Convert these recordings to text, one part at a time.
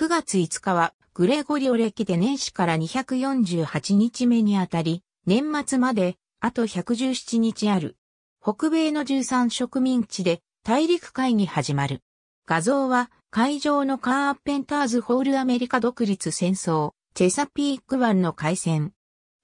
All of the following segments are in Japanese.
9月5日はグレゴリオ歴で年始から248日目にあたり、年末まであと117日ある。北米の13植民地で大陸会議始まる。画像は会場のカーアッペンターズホールアメリカ独立戦争、チェサピーク湾の海戦。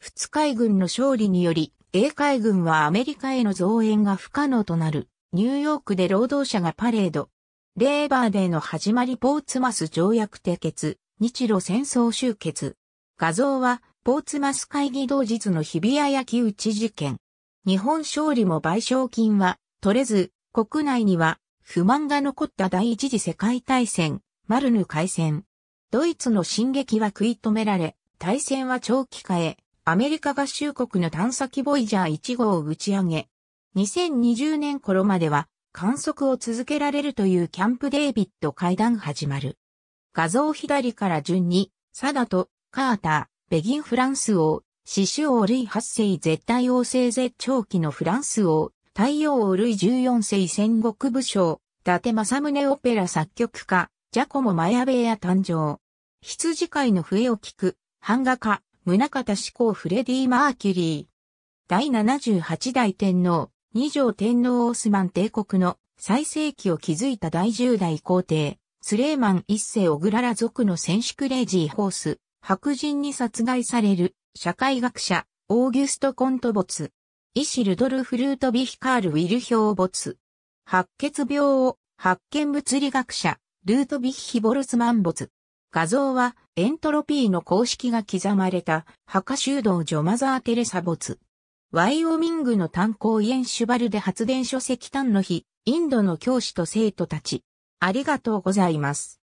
二海軍の勝利により、英海軍はアメリカへの増援が不可能となる。ニューヨークで労働者がパレード、レーバーデーの始まりポーツマス条約締結、日露戦争終結。画像は、ポーツマス会議同日の日比谷焼打ち事件。日本勝利も賠償金は取れず、国内には不満が残った第一次世界大戦、マルヌ海戦。ドイツの進撃は食い止められ、大戦は長期化へ、アメリカ合衆国の探査機ボイジャー1号を打ち上げ、2020年頃までは観測を続けられるというキャンプデービッド会談始まる。画像左から順に、サダト、カーター、ベギンフランス王、死守王類8世絶対王政絶長期のフランス王、太陽王類14世戦国武将、伊達政宗オペラ作曲家、ジャコモ・マヤベア誕生。羊飼いの笛を聞く、版画家、宗方志向フレディ・マーキュリー。第78代天皇、二条天皇オスマン帝国の最盛期を築いた第10代皇帝、スレーマン一世オグララ族の戦クレイジーホース、白人に殺害される、社会学者、オーギュスト・コント没。医師ルドルフ・ルート・ビヒカール・ウィルヒョー没。白血病を、発見物理学者、ルート・ビヒ・ボルツマン没。画像は、エントロピーの公式が刻まれた、墓修道ジョマザー・テレサ没。ワイオミングの炭鉱イエンシュバルで発電所石炭の日、インドの教師と生徒たち。ありがとうございます。